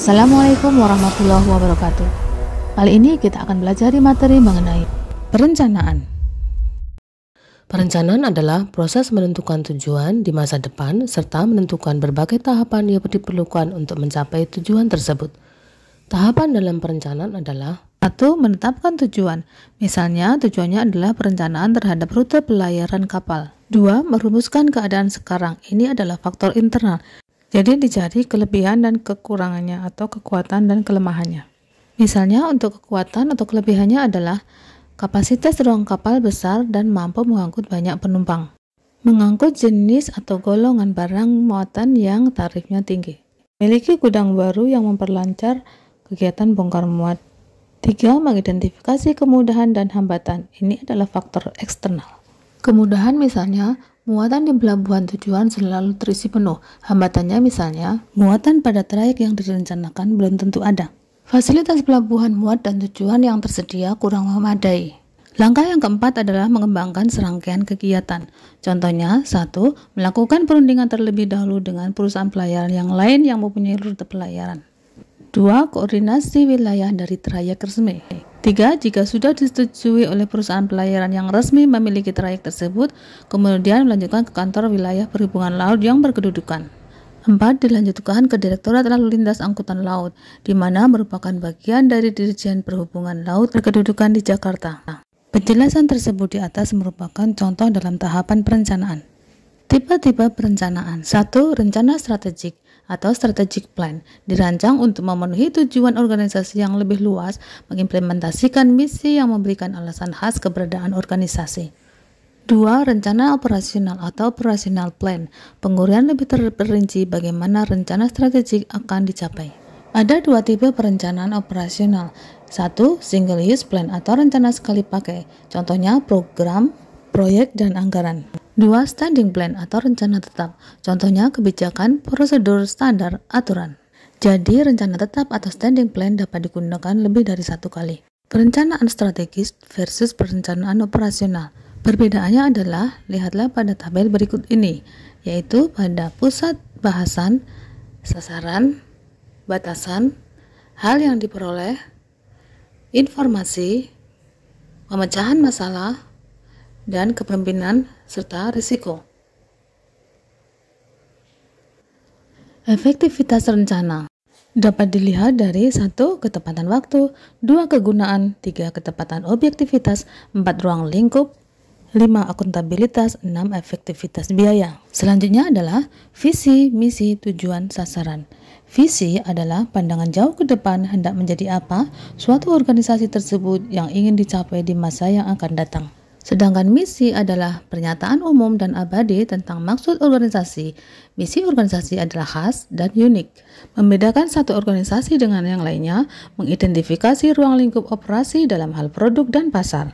Assalamualaikum warahmatullahi wabarakatuh. Kali ini kita akan belajar materi mengenai perencanaan. Perencanaan adalah proses menentukan tujuan di masa depan serta menentukan berbagai tahapan yang diperlukan untuk mencapai tujuan tersebut. Tahapan dalam perencanaan adalah satu Menetapkan tujuan. Misalnya, tujuannya adalah perencanaan terhadap rute pelayaran kapal. 2. Merumuskan keadaan sekarang. Ini adalah faktor internal jadi dicari kelebihan dan kekurangannya atau kekuatan dan kelemahannya. Misalnya untuk kekuatan atau kelebihannya adalah kapasitas ruang kapal besar dan mampu mengangkut banyak penumpang. Mengangkut jenis atau golongan barang muatan yang tarifnya tinggi. memiliki gudang baru yang memperlancar kegiatan bongkar muat. Tiga Mengidentifikasi kemudahan dan hambatan. Ini adalah faktor eksternal. Kemudahan misalnya, muatan di pelabuhan tujuan selalu terisi penuh. Hambatannya misalnya, muatan pada trayek yang direncanakan belum tentu ada. Fasilitas pelabuhan muat dan tujuan yang tersedia kurang memadai. Langkah yang keempat adalah mengembangkan serangkaian kegiatan. Contohnya, satu, melakukan perundingan terlebih dahulu dengan perusahaan pelayaran yang lain yang mempunyai rute pelayaran. Dua, koordinasi wilayah dari trayek resmi. 3. Jika sudah disetujui oleh perusahaan pelayaran yang resmi memiliki trayek tersebut, kemudian melanjutkan ke kantor wilayah perhubungan laut yang berkedudukan. 4. Dilanjutkan ke Direktorat Lalu Lintas Angkutan Laut, di mana merupakan bagian dari Dirjen Perhubungan Laut berkedudukan di Jakarta. Penjelasan tersebut di atas merupakan contoh dalam tahapan perencanaan. tiba-tiba perencanaan 1. Rencana strategik atau strategic plan dirancang untuk memenuhi tujuan organisasi yang lebih luas, mengimplementasikan misi yang memberikan alasan khas keberadaan organisasi. 2. Rencana operasional atau operasional plan. Pengurian lebih terperinci bagaimana rencana strategik akan dicapai. Ada dua tipe perencanaan operasional. Satu, single use plan atau rencana sekali pakai. Contohnya program, proyek, dan anggaran. Dua Standing plan atau rencana tetap. Contohnya kebijakan, prosedur, standar, aturan. Jadi, rencana tetap atau standing plan dapat digunakan lebih dari satu kali. Perencanaan strategis versus perencanaan operasional. Perbedaannya adalah, lihatlah pada tabel berikut ini, yaitu pada pusat bahasan, sasaran, batasan, hal yang diperoleh, informasi, pemecahan masalah, dan kepemimpinan serta risiko. Efektivitas rencana dapat dilihat dari satu ketepatan waktu, dua kegunaan, tiga ketepatan objektivitas, empat ruang lingkup, lima Akuntabilitas enam Efektivitas biaya Selanjutnya adalah visi, misi, tujuan, sasaran Visi adalah pandangan jauh ke depan hendak menjadi apa suatu organisasi tersebut yang ingin dicapai di masa yang akan datang Sedangkan misi adalah pernyataan umum dan abadi tentang maksud organisasi. Misi organisasi adalah khas dan unik. Membedakan satu organisasi dengan yang lainnya, mengidentifikasi ruang lingkup operasi dalam hal produk dan pasar.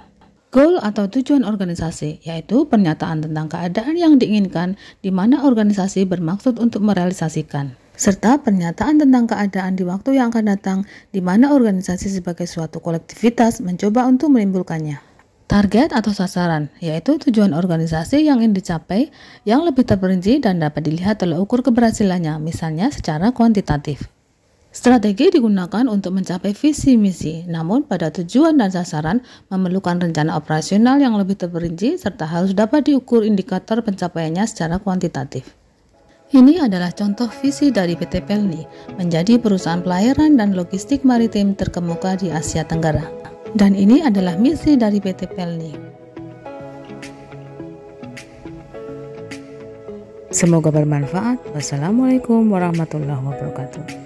Goal atau tujuan organisasi yaitu pernyataan tentang keadaan yang diinginkan di mana organisasi bermaksud untuk merealisasikan serta pernyataan tentang keadaan di waktu yang akan datang di mana organisasi sebagai suatu kolektivitas mencoba untuk menimbulkannya. Target atau sasaran, yaitu tujuan organisasi yang ingin dicapai yang lebih terperinci dan dapat dilihat oleh ukur keberhasilannya, misalnya secara kuantitatif. Strategi digunakan untuk mencapai visi misi, namun pada tujuan dan sasaran memerlukan rencana operasional yang lebih terperinci serta harus dapat diukur indikator pencapaiannya secara kuantitatif. Ini adalah contoh visi dari PT Pelni menjadi perusahaan pelayaran dan logistik maritim terkemuka di Asia Tenggara. Dan ini adalah misi dari PT Pelni. Semoga bermanfaat. Wassalamualaikum warahmatullahi wabarakatuh.